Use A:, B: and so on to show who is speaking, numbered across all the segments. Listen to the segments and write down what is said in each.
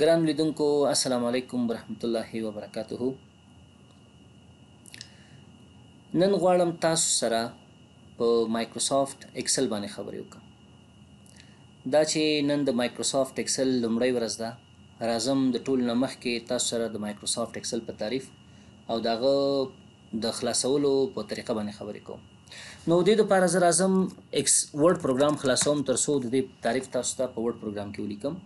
A: ګران لیدونکو السلام علیکم ورحمت الله وبرکاته نن غواړم تاسو سره په مایکروسافت ایکسل باندې خبرې وکړم دا چې نن د مایکروسافت ایکسل لومړی ورځ ده راځم د ټول نه مخکې تاسو سره د مایکروسافت ایکسل په تعریف او داغه د خلاصولو په طریقه باندې خبرې کوم نو د دې لپاره زه راځم ایکس ورډ پروګرام خلاصوم تر څو د دې تعریف تاسو ته په ورډ پروګرام کې ولیکم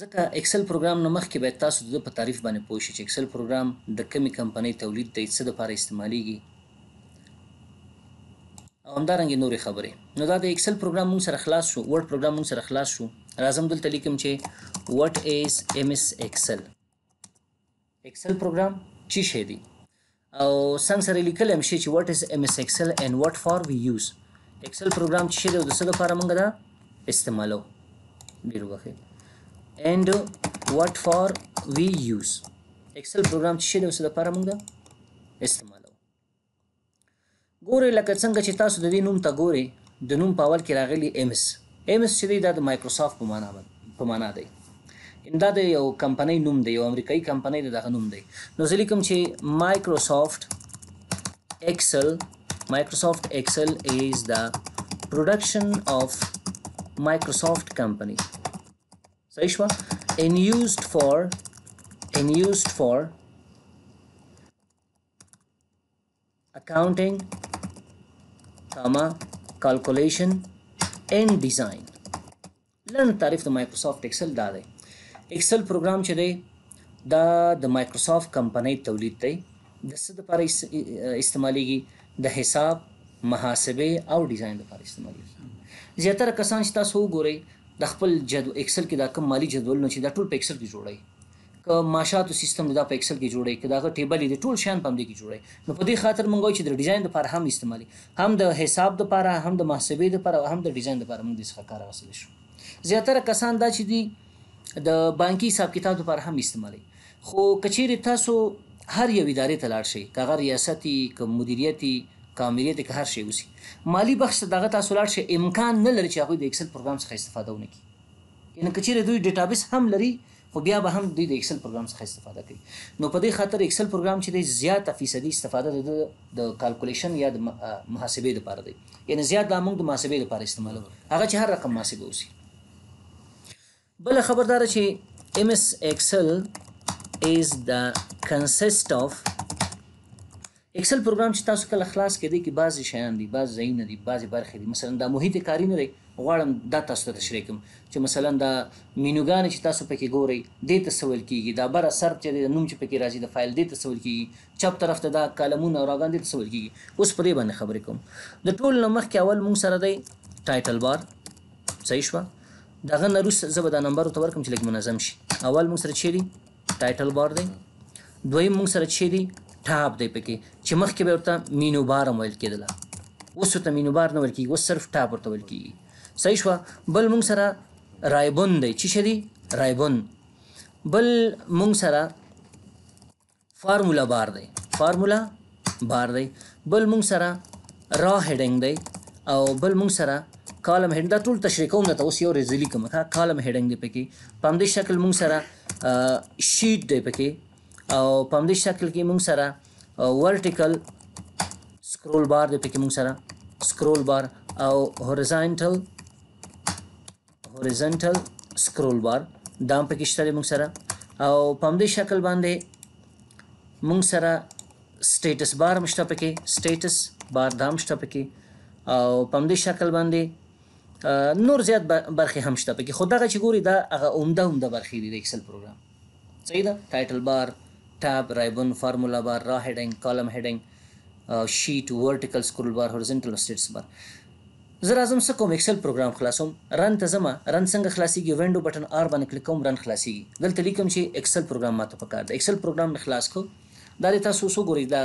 A: ځکه اکسل پروګرام نه مخکې باید تاسو د په تعریف باندې پوه شئ چې اکسل پروګرام د کمی کمپنۍ تولید دی څه دپاره استعمالیږي او همدارنګې نورې خبرې نو دا د اکسل پروګرام مونږ سره خلاص شو ورډ پروګرام مونږ سره خلاص شو راځم دلته لیکم چې وټ ایز ایم اس اکسل اکسل پروګرام چی شی دی او څنګه سره لیکل هم شي چې وټ از ایم اس اکسل اینډ وټ فار وی یوز اکسل پروګرام چې دی د څه لپاره موږ دا استعمالو ډیر وخت and what for we use اکسل پروګرام چې د اوس لپاره موږ استعمالو ګوره لکه څنګه چې تاسو د دې نوم ته ګوره د نوم په اول کې راغلی ایم اس ایم اس چې دی دا د مایکروسافټ په معنا په معنا دی دا د یو کمپنۍ نوم دی یو امریکایي کمپنۍ د دغه نوم دی نو زه لیکم چې مایکروسافټ اکسل مایکروسافټ اکسل از د production of Microsoft company صحیح شو ان یوزড فار ان یوزড فار accounting comma calculation and design لن تعریف د مایکروسافت ایکسل دا دی ایکسل پروګرام چې دی دا د مایکروسافت کمپنۍ تولید دی د څه لپاره استعمالیږي د حساب محاسبه او ډیزاین لپاره استعمالیږي زیاتره کسان چې تاسو وګورئ د خپل جدول ایکسل کې دا کوم مالی جدولونه چې دا ټول په ایکسل کې جوړي که ماشاتو سیستم دا په ایکسل کې جوړي که دا ټیبل دي ټول شان پام دي کې جوړي نو په دې خاطر مونږ چې د ډیزاین لپاره هم استعمالي هم د حساب لپاره هم د محاسبې لپاره هم د ډیزاین لپاره موږ د څخه کار اخیستل شو زیاتره کسان دا چې دي د بانکي حساب کتاب لپاره هم استعمالي خو کچېری تاسو هر یو ادارې ته لاړ شئ که ریاستي که مدیریتي کامریت کې هر شی اوسي مالی بخش دغه تاسو لاړ شي امکان نه لري چې هغه د ایکسل پروګرام څخه استفاده ونکړي ان کچېره دوی ډیټابیس هم لري خو بیا به هم دوی د ایکسل پروګرام څخه استفاده کوي نو په دې خاطر ایکسل پروګرام چې دی زیاته فیصدي استفاده د کالکولیشن یا د محاسبې لپاره دی یعنی زیات د موږ د محاسبې لپاره استعمالو هغه چې هر رقم محاسبه اوسي بل خبردار چې MS Excel is the consist of اکسل پروګرام چې تاسو کله خلاص کړئ کې بعضی شیان دي بعض ځایونه دي بعضی برخې دي مثلا دا محیط کاری نه دی غواړم دا تاسو ته تشریح کوم چې مثلا دا مینوګان چې تاسو پکې ګورئ دې ته سوال کیږي دا بر اثر چې نوم چې پکې راځي د فایل دې ته سوال کیږي چپ طرف ته دا کالمونه راغان دې ته سوال کیږي اوس پرې باندې خبرې کوم د ټول نمخ کې اول مونږ سره دی ټایټل بار صحیح شو دغه نروس زبر دا نمبر تو ورکم چې لګ منظم شي اول مونږ سره چي دی ټایټل بار دی دویم مونږ سره چي دی ټاپ دی پکې چې مخکې به ورته مینوبار هم ویل کېدله اوس ورته مینوبار نه ویل کېږي اوس صرف ټاپ ورته ویل کېږي صحیح شوه بل موږ سره رایبون دی چې شه دی رایبون بل موږ سره فارمولا بار دی فارمولا بار دی بل موږ سره را هډینګ دی او بل موږ سره کالم هډ دا ټول تشریح کوم دا اوس یو ریزلی کوم کالم هډینګ دی پکې په همدې شکل موږ سره شیټ دی پکې او په همدې شکل کې موږ سره ورټیکل سکرول بار دی پکې موږ سره سکرول بار او هورایزنټل هورایزنټل سکرول بار دا هم پکې شته موږ سره او په همدې شکل باندې موږ سره سټیټس بار مشته پکې سټیټس بار دام شته پکې او په همدې شکل باندې نور زیات برخې هم شته پکې خو دغه چې ګوري دا هغه عمده عمده برخې دي د اکسل پروګرام صحیح ده ټایټل بار tab, ribbon, formula bar, raw heading, column heading, uh, sheet, vertical scroll bar, horizontal status bar. زه راځم څه کوم ایکسل پروګرام خلاصوم رن ته ځم رن څنګه خلاصيږي ونډو بٹن آر باندې کلیک کوم رن خلاصيږي دلته لیکم چې ایکسل پروګرام ماته پکار دی ایکسل پروګرام مې خلاص کو دا د تاسو سو ګوري دا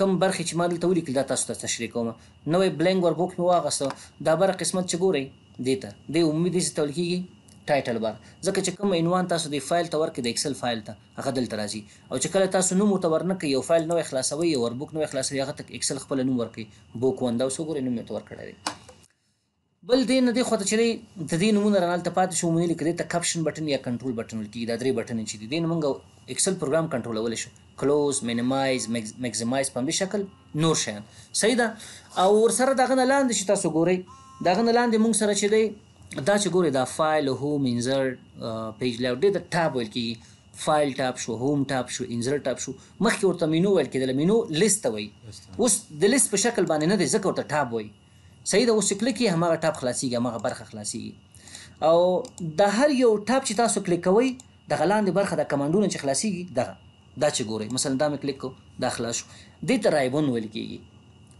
A: کم برخه چې ما دلته ولیکل دا تاسو ته تشریح کوم نوې بلنګ وربوک مې واغسته دا بر قسمت چې ګوري دیته د امید دې تل کیږي ټایټل بار ځکه چې کوم عنوان تاسو د فایل ته ورکړئ د اکسل فایل ته هغه دلته راځي او چې کله تاسو نوم ورته ورنکړئ یو فایل نوی خلاصوي یو وربوک نوی خلاصوي هغه ته اکسل خپل نوم ورکړي بوک وندا اوس وګورئ نوم یې ورته ورکړی دی بل دین دې خواته چې دی د دې نومونه رانالته پاتې شو مونږ لیکل ته کپشن بټن یا کنټرول بټن ولکې دا درې بټن چې دي دین مونږ اکسل پروګرام کنټرولول شو کلوز مینیمایز مګزمایز په دې شکل نور شیان صحیح ده او ورسره دغه لاندې چې تاسو ګورئ دغه لاندې مونږ سره چې دی دا چې ګوره دا فایل هوم انزرټ پیج لاو ډېر د ټاب ویل کیږي فایل ټاب شو هوم ټاب شو انزرټ ټاب شو مخکې ورته مینو ویل کېدل مینو لیست وای اوس د لیست په شکل باندې نه دی ځکه ورته ټاب وای صحیح ده اوس کلیک یې هماغه ټاب خلاصيږي هماغه برخه خلاصيږي او د هر یو ټاب چې تاسو کلیک کوئ د غلاندې برخه د کمانډونو چې خلاصيږي دغه دا چې ګورئ مثلا دا مې کلیک کو دا خلاص شو دې ته رایبون ویل کېږي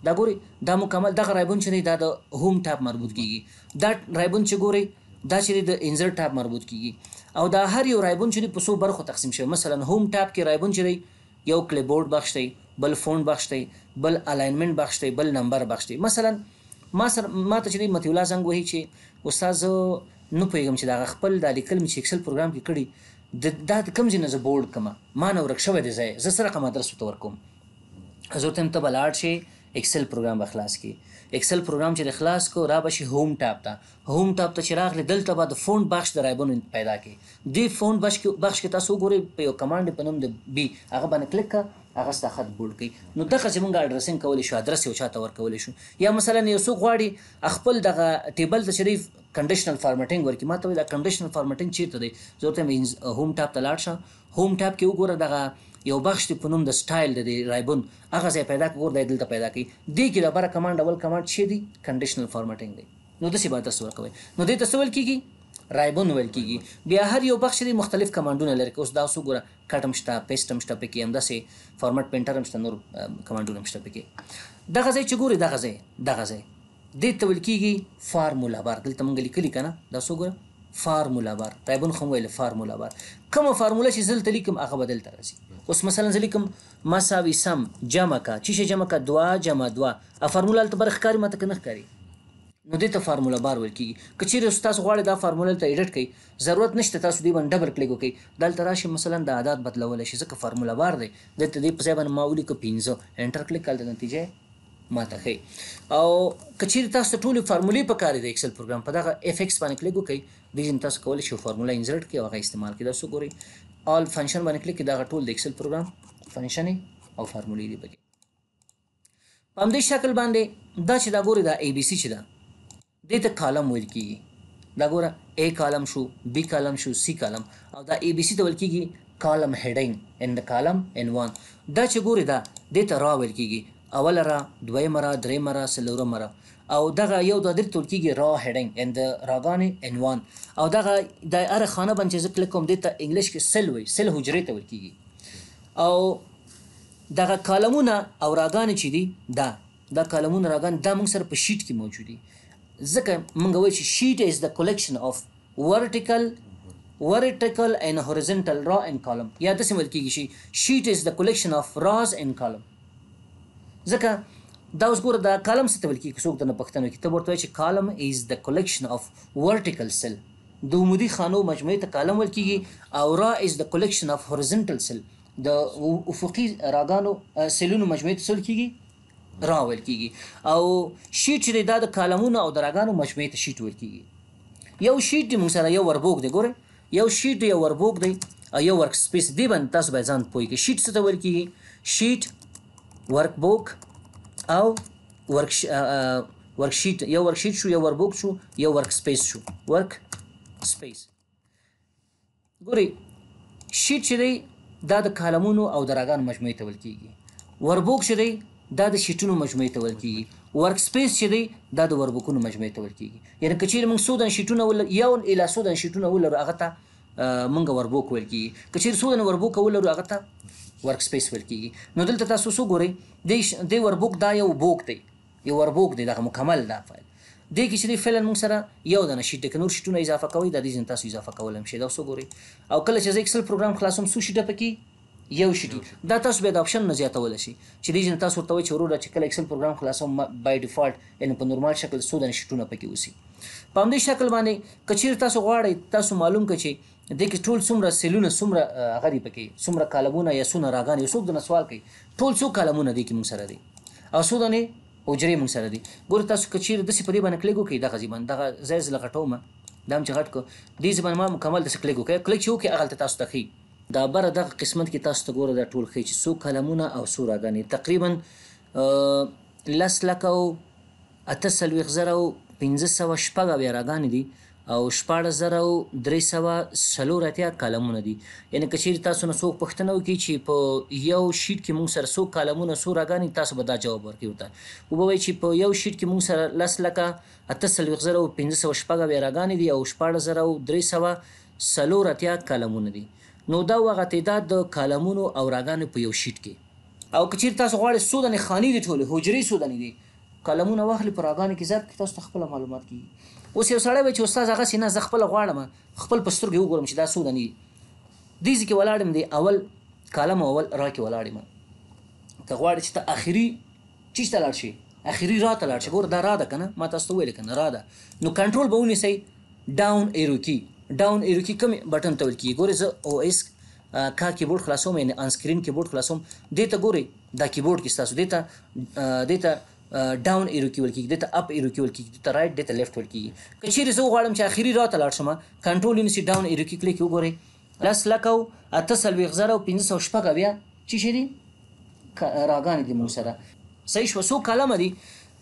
A: دا ګوري دا مکمل دغه رایبون چې دی دا د هوم ټاپ مربوط کیږي دا رایبون چې ګوري دا چې د انزر ټاپ مربوط کیږي او دا هر یو رایبون چې په څو برخو تقسیم شوی مثلا هوم ټاپ کې رایبون چې دی یو کلیبورډ بخش دی بل فونټ بخش دی بل الاینمنت بخش دی بل نمبر بخش دی مثلا ما سره ما ته چې دی متیولا زنګ وایي چې استاد نو پوهیږم چې دا خپل د لیکل مې ایکسل پروګرام کې کړی د دا کم ځینې زه بورډ کما ما نه ورک شوی دی زه سره کوم درس ورکوم حضرت هم ته بلاړ شي اکسل پروګرام بخلاص کی اکسل پروګرام چې خلاص کو را بشي هوم ټاب ته هوم ټاب ته چراغ لدل ته بعد فون بخش درایبون پیدا کی دی فون بخش کې بخش کې تاسو ګوري په یو کمانډ په نوم د بي هغه باندې کلیک کا هغه ستا خط بولډ کی نو دغه زمونږ اډرسینګ کولی شو اډرس یو چاته ور کولی شو یا مثلا یو څوک غواړي خپل دغه ټیبل ته شریف کنډیشنل فارمټینګ ورکی ماته ویل کنډیشنل فارمټینګ چیرته دی ضرورت هم هوم ټاب ته لاړ شه هوم ټاب کې وګوره دغه یو بخش په نوم د سټایل د رایبون هغه ځای پیدا کور دی دلته پیدا کی دی کې د بار کمانډ ډبل کمانډ شې دی کنډیشنل فارمټینګ دی نو د سی باندې تسویل کوي نو د تسویل کیږي رایبون ویل کیږي بیا هر یو بخش لري مختلف کمانډونه لري اوس دا اوس ګوره کټم شتا پیسټم شتا پکې هم داسې فارمټ پینټر هم شتا نور کمانډونه هم شتا پکې دغه ځای چې ګوري دغه ځای دغه ځای د تول کیږي فارمولا بار دلته مونږ لیکلی کنه دا وسوګره فارمولا بار طيبون خو ویل فارمولا بار کوم فارمولا چې زل تلیکم هغه بدل تر رسی اوس مثلا زلیکم مساوي سم جمع کا چې شی جمع کا دوا جمع دوا ا فارمولا تل برخ کاری مته کنه کاری نو دې ته فارمولا بار ویل کیږي کچیر تاسو غواړئ دا فارمولا ته ایډیټ کړئ ضرورت نشته تاسو دې باندې ډبل کلیک وکړئ دلته راشي مثلا د عادت بدلول شي ځکه فارمولا بار دی دلته دې په ځای باندې ماولي کو 15 انټر کلیک کړل د نتیجه ماته خي او کچیر تاسو ټول فارمولې په کار دی ایکسل پروګرام په دغه اف ایکس باندې کلیک وکړئ ریجن تاسو کولی شئ فارمولا انسرټ کړئ او هغه استعمال کړئ تاسو ګورئ آل فنکشن باندې کلیک کړئ دا ټول د ایکسل پروګرام فنکشن او فارمولې دی پکې په همدې شکل باندې دا چې دا ګورئ دا اي بي سي چې دا دې ته کالم ویل کیږي دا ګوره اي کالم شو بي کالم شو سي کالم او دا اي بي سي ته ویل کیږي کالم هډینګ ان د کالم ان وان دا چې ګورئ دا دې ته را ویل کیږي اول را دویم را دریم را سلورم را او دغه یو د درې تول کېږي را هډینګ ان د راګانې عنوان او دغه د اره خانه باندې چې کلیک کوم د ته انګلیش کې سل وي سل حجرې ته ول کېږي او دغه کالمونه او راګانې چې دي دا دا کالمونه راګان دا موږ سره په شیټ کې موجود دي ځکه موږ وایو چې شیټ از د کلیکشن اف ورټیکل vertical and horizontal row and column یا د سیمه کېږي شي sheet is the collection of rows and column ځکه دا اوس ګوره دا کالم څه ته ویل کېږي څوک درنه پښتنو کې ته ورته وایي چې کالم از د کلیکشن اف ورټیکل سیل د عمودي خانو مجموعې ته کالم ویل کېږي او را از د کلیکشن اف هورزنټل سیل د افقي راګانو سیلونو مجموعې ته سول کېږي را ویل کېږي او شیټ چې دا د کالمونو او د راګانو مجموعې ته شیټ ویل کېږي یو شیټ دې موږ سره یو وربوک دی ګوره یو شیټ یو وربوک دی یو ورک سپیس دی باندې تاسو به ځان پوهیږئ شیټ څه ته ویل کېږي شیټ ورک بوک او ورک ورکشیټ یو ورکشیټ شو یو وربوک شو یو ورک سپیس شو ورک سپیس ګوري شیټ چې دی دا د کالمونو او دراګانو مجموعې ته ویل کیږي وربوک چې دی دا د شیټونو مجموعې ته ویل کیږي ورک سپیس چې دی دا د وربوکونو مجموعې ته ویل کیږي یعنی کچیر موږ سودن شیټونه ول یو اله سودن شیټونه ول هغه ته موږ وربوک ویل کیږي کچیر سودن وربوک ول هغه ته ورک سپیس ویل کیږي نو دلته تاسو وګورئ د د وربوک دا یو بوک دی یو وربوک دی دغه مکمل دا فایل د کې چې فعلا موږ سره یو د نشي د نور شټونه اضافه کوي د دې ځین تاسو اضافه کول هم شي دا وګورئ او کله چې ایکسل پروګرام خلاصوم سو شي د پکې یو شي دا تاسو به د اپشن نه زیاتول شي چې دې جن تاسو ورته وایي چې ورور چې کله ایکسل پروګرام خلاصوم بای ډیفالت ان په نورمال شکل سودن شټونه پکې وسی په همدې شکل باندې کچیر تاسو غواړئ تاسو معلوم کړئ دې کې ټول څومره سیلونه څومره غریب کې څومره کالمونه یا څونه راغان یو څوک د سوال کوي ټول څو کالمونه دې کې مونږ سره دي او څو دنه اوجرې مونږ سره دي ګور تاسو کچیر د سپری باندې کلیګو کې د غزیبان دغه زیز لغټوم دام چې غټ کو دې ځبان ما مکمل د کلیګو کې کلیک شو کې اغل تاسو ته دا بره دغه قسمت کې تاسو ته ګوره دا ټول خې چې څو کلمونه او څو راګانې تقریبا لس لکه او اته څلوېښت زره او پنځه سوه شپږ اویا راګانې دي او 14340 کالمونه دي یعنی کچیر تاسو نه څوک پښتنه وکي چې په یو شیټ کې موږ سره څوک کالمونه سو راګانی تاسو به دا جواب ورکړو ته وبوي چې په یو شیټ کې موږ سره لس لکه اتصل 1500 شپږه به راګانی دي او 14340 کالمونه دي نو دا وغه تعداد د کالمونو او راګانو په یو شیټ کې او کچیر تاسو غواړئ سودنې خاني دي ټوله حجري سودنې دي کالمونه واخلي پر راګانی کې ځکه تاسو خپل معلومات کیږي اوس یو سړی وای چې استاد هغه سینه ز خپل غواړم خپل پسترګې وګورم چې دا سود نه دي دې ځکه ولاړم دی اول کالم اول را کې ولاړم ته غواړې چې ته اخري چیز ته لاړ شي اخري را ته لاړ شي ګور دا را ده کنه ما تاسو ویل کنه را ده نو کنټرول به ونی سي ډاون ایرو کی ډاون ایرو کی کوم بٹن تول کی ګورې زه او اس کا کیبورډ خلاصوم یعنی ان سکرین کیبورډ خلاصوم دې ته ګوري دا کیبورډ کې تاسو دې ته دې ته ډاون ایرو کې ول کېږي دته اپ ایرو کې ول کېږي دته رائټ دته لیفت ول کېږي که چیرې زه وغواړم چې اخري راته لاړ شم کنټرول یونسي ډاون ایرو کې کلیک وګورئ لس لکو اته څلوېښت زره او پنځه سوه شپږ اویا چې شي دي راګانې دي موږ سره صحیح شوه څو کلمه دي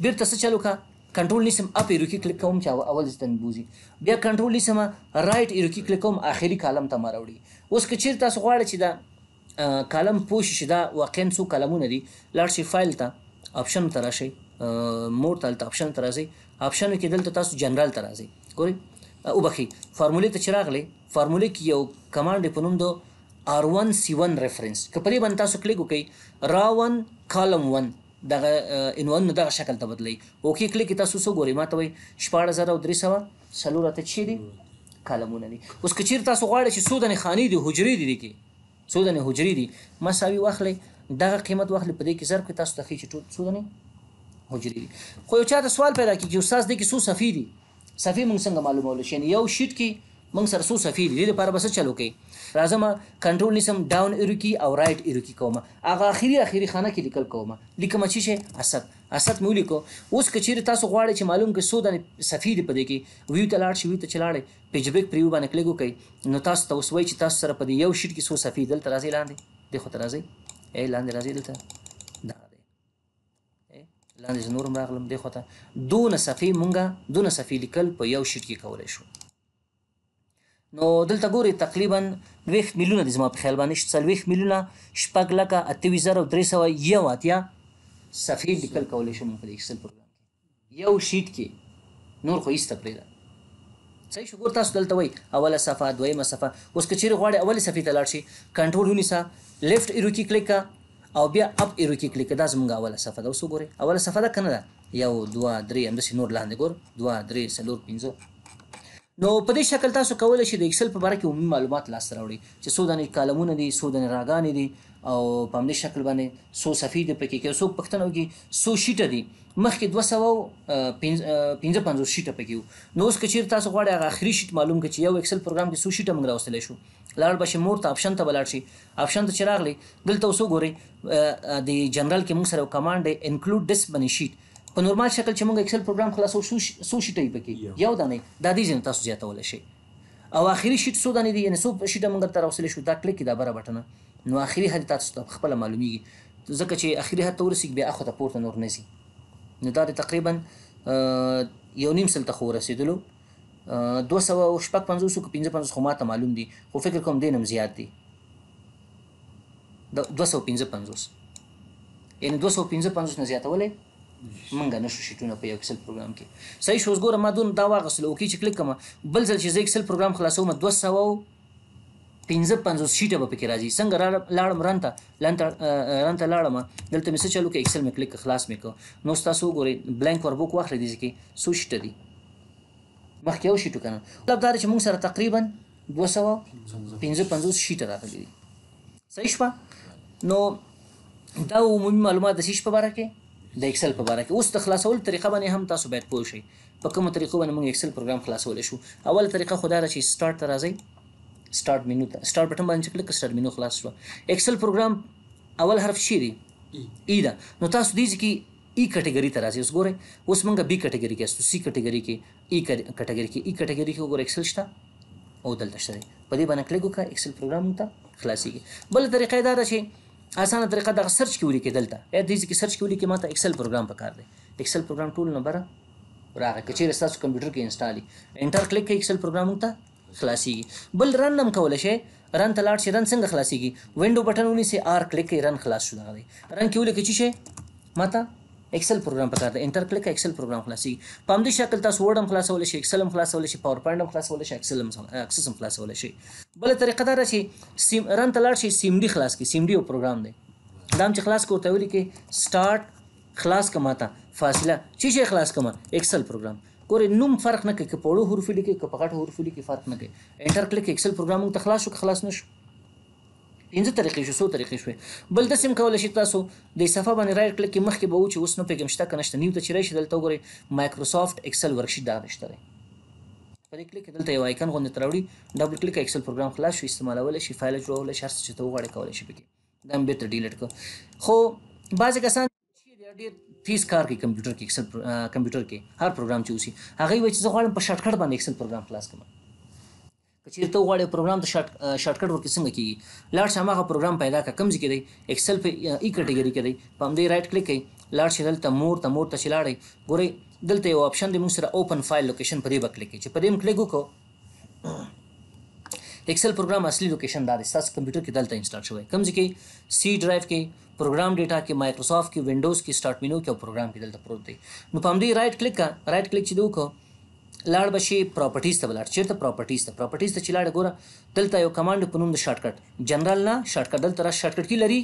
A: بیرته څه چلو کا کنټرول نیسم اپ ایرو کې کلیک کوم چې اول ځتن بوزي بیا کنټرول نیسم رائټ ایرو کې کلیک کوم اخري کالم ته مراوړي اوس که چیرې تاسو غواړئ چې دا کالم پوښ شي دا واقعا څو کلمونه دي لاړ شي فایل ته آپشن ته راشي مور ته دلته آپشن ته راځي آپشن کې دلته تاسو جنرال ته راځي ګوري او بخي فارمولې ته چراغلې فارمولې کې یو کمانډ په نوم دو R1 C1 ریفرنس کپري باندې تاسو کلیک وکړئ راون کالم 1 دغه انون دغه شکل ته بدلی اوکی کلیک تاسو سو ګوري ماته وي 14300 سلور ته چی دي کالمونه دي اوس کچیر تاسو غواړئ چې سودنه خاني دي حجري دي کې سودنه حجري دي مساوي واخلې دغه قیمت واخلي په دې کې ضرب کې تاسو ته چې ټول څو دني حجري خو یو چا د سوال پیدا کیږي استاد دې کې څو صفې دي صفې موږ څنګه معلومول شي یو شیټ کې موږ سره څو صفې دي لپاره بس چلو کې راځم کنټرول نسم ډاون ایرو کې او رائټ ایرو کې کوم هغه اخیری اخیری خانه کې لیکل کوم لیکم چې شي اسد اسد مو لیکو اوس کچیر تاسو غواړئ چې معلوم کې څو دني صفې دي په دې کې ویو تلاړ شي ویو ته چلاړې پیج بیک پریو باندې کلیک وکړئ نو تاسو توسوي چې تاسو سره په دې یو شیټ کې څو صفې دلته راځي لاندې دغه ترازی ای لاندې راځي دلته دا دی لاندې زه نورم راغلم دې خواته دونه صفحې مونږه دونه صفحې لیکل په یو شیټ کې کولی شو نو دلته ګورئ تقریبا دویښت میلیونه دي زما په خیال باندې څلوېښت میلیونه شپږ لکه اتهویشت زره درې سوه یو اتیا صفحې لیکل کولی شو مونږ په د اکسل پروګرام کې یو شیټ کې نور خو ایسته پرېږده صحیح شو ګور تاسو دلته وای اوله صفه دویمه صفه اوس که چیرې غواړې اولې صفې ته لاړ شي کنټرول ونیسه لیفټ ایرو کې کلیک او بیا اپ ایرو کې کلیک دا زموږ اوله صفه ده اوس وګورئ اوله صفه ده که نه ده یو دوه درې همداسې نور لاندې ګور دوه درې څلور پنځه نو په دې شکل تاسو کولی شئ د ایکسل په باره کې عمومي معلومات لاسته راوړئ چې څو دانې کالمونه دي څو دانې راګانې دي او په همدې شکل باندې څو صفحې دي پکې کې څو پوښتنه وکړي څو شیټه دي مخکې 250 پنځه شیټه پکې وو نو اوس کچیر تاسو غواړئ هغه اخري شیټ معلوم کړئ چې یو ایکسل پروګرام کې څو شیټه موږ راوستلی شو لاړ به شي مور ته آپشن ته به لاړ شي آپشن ته چې راغلی دلته اوس وګورئ د جنرال کې موږ سره یو کمانډ دی انکلوډ ډس باندې شیټ په نورمال شکل چې موږ ایکسل پروګرام خلاصو څو شیټه پکې یو دانه دا دې ځین تاسو زیاتولی شئ او اخري شیټ سو دانه دی یعنی سو شیټه موږ تر اوسه شو دا کلیک دا بره بټنه نو اخري حد تاسو ته خپل معلومیږي ځکه چې اخري حد تورسیک بیا اخو ته پورته نور نزي نو دا تقریبا یو نیم سل ته خو رسیدلو 200 او شپږ 50 او 55 خو ماته معلوم دي خو فکر کوم دینم زیات دي د 255 یعنی 255 نه زیاتولې منګه نشو شټونه په یو اکسل پروګرام کې صحیح شوز ګوره ما دون دا واغسل او کې چې کلیک کما بل ځل چې زه اکسل پروګرام خلاصوم 200 55 شیټه به پکې راځي څنګه لاړم رنته لنته رنته لاړم دلته مې څه چالو کې ایکسل مې کلیک خلاص مې کو نو تاسو وګورئ بلانک وربوک واخلې دي کې سو شیټه دي مخکې یو شیټو کنه مطلب دا چې موږ سره تقریبا 255 شیټه راغلي دي صحیح شپه نو دا عمومي معلومات د شیش په باره کې د ایکسل په باره کې اوس د خلاصولو طریقه باندې هم تاسو باید پوه شئ په کومه طریقه باندې موږ ایکسل پروګرام خلاصول شو اول طریقه خدای را چې سٹارټ راځي سٹارټ مینو ته سٹارټ بټن باندې کلیک سٹارټ مینو خلاص شو ایکسل پروګرام اول حرف شي دی ای دا نو تاسو دې کې ای کټګوري ته راځي اوس ګوره اوس موږ بی کټګوري کې اسو سی کټګوري کې ای کټګوري کې ای کټګوري کې وګوره ایکسل شته او دلته شته په دې باندې کلیک وکړه ایکسل پروګرام ته خلاصيږي بل طریقه دا ده چې اسانه طریقه د سرچ کې ولیکې دلته یا دې کې سرچ کې ولیکې ماته ایکسل پروګرام پکار دی ایکسل پروګرام ټول نمبر راغی کچې تاسو کمپیوټر کې انسټالي انټر کلیک کې ایکسل پروګرام ته خلاصيږي بل رن هم کول شي رن ته لاړ شي رن څنګه خلاصيږي وینډو بټن ونیسي آر کلیک کوي رن خلاص شو دغه دی رن کې ولیکي چې شي ماته اکسل پروګرام پکار دی انټر کلیک اکسل پروګرام خلاصي په همدې شکل تاسو ورډ هم خلاصول شي اکسل هم خلاصول شي پاور پوینټ هم خلاصول شي اکسل هم اکسس هم خلاصول شي بل طریقه دا شي سیم رن تلار شي سیم ډي خلاص کی سیم ډي او پروګرام دی دام چې خلاص کوته ویل کې سٹارټ خلاص کماته فاصله چی شي خلاص کما اکسل پروګرام ګوره نوم فرق نه کوي که په وړو حروفو لیکي که په غټو حروفو لیکي فرق نه کوي انټر کلیک اکسل پروګرام موږ ته خلاص شو که خلاص نه شو پنځه طریقې شو څو طریقې شوې بل داسې هم کولی شي تاسو د صفحه باندې رایټ کلیک کې مخکې به و چې اوس نو پیګم شته که نشته نیو ته چې راشي دلته وګورئ مایکروسافټ اکسل ورکشیټ دا نشته دی په دې کلیک دلته یو آیکن غوندې تراوړي ډبل کلیک اکسل پروګرام خلاص شو استعمالولی شي فایل جوړولی شي هر څه چې ته وغواړې کولی شي پکې دا هم بېرته ډیلیټ کړو خو بعضې کسان ډېر تیز کار کوي کمپیوټر کې ایکسل کمپیوټر کې هر پروګرام چې اوسي هغه وایي چې زه غواړم په شارټ کټ باندې ایکسل پروګرام خلاص کړم کچیر ته غواړې پروګرام ته شارټ شارټ کټ ورکې څنګه کیږي لاړ شمه هغه پروګرام پیدا کا کم ځکه دی ایکسل په ای کټګوري کې دی په همدې رائټ کلیک کړئ لاړ شې دلته مور ته مور ته چې لاړې ګورئ دلته یو اپشن دی موږ سره اوپن فایل لوکیشن پرې وکړئ چې پرې موږ کلیک وکړو ایکسل پروګرام اصلي لوکیشن دا دی تاسو کمپیوټر کې دلته انسټال شوی کوم ځکه سی ډرایو کې پروګرام ډیټا کې مایکروسافټ کې وینډوز کې سٹارټ مینو کې او پروګرام کې دلته پروت دی نو په همدې رائټ کلیک کا رائټ کلیک چې دوکو لاړ بشي پراپرټیز ته بلار چیرته پراپرټیز ته پراپرټیز ته چې لاړ ګوره دلته یو کمانډ په نوم د شارټ کټ جنرال نه شارټ کټ دلته را شارټ کټ کی لري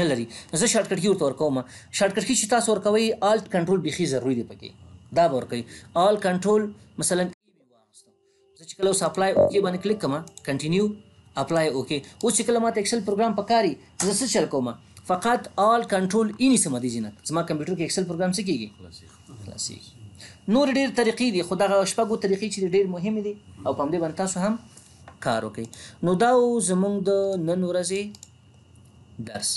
A: نه لري زه شارټ کټ کی ورته ورکوم شارټ کټ کی چې تاسو ورکوي الټ کنټرول بيخي ضروری دی پکې دا ورکوي الټ کنټرول مثلا زه چې کله سپلای اوکی باندې کلیک کوم کنټینیو apply okay اوس کله ماته ایکسل پروګرام پکاري زه څه چل کوم فقط آل کنټرول اني سم دي زینت زما کمپیوټر کې ایکسل پروګرام څه کیږي خلاصي نور ډیر طریقې دي خو دغه شپږو طریقې چې ډیر مهمه دي او په دې باندې تاسو هم کار وکړئ نو دا زمونږ د نن ورځې درس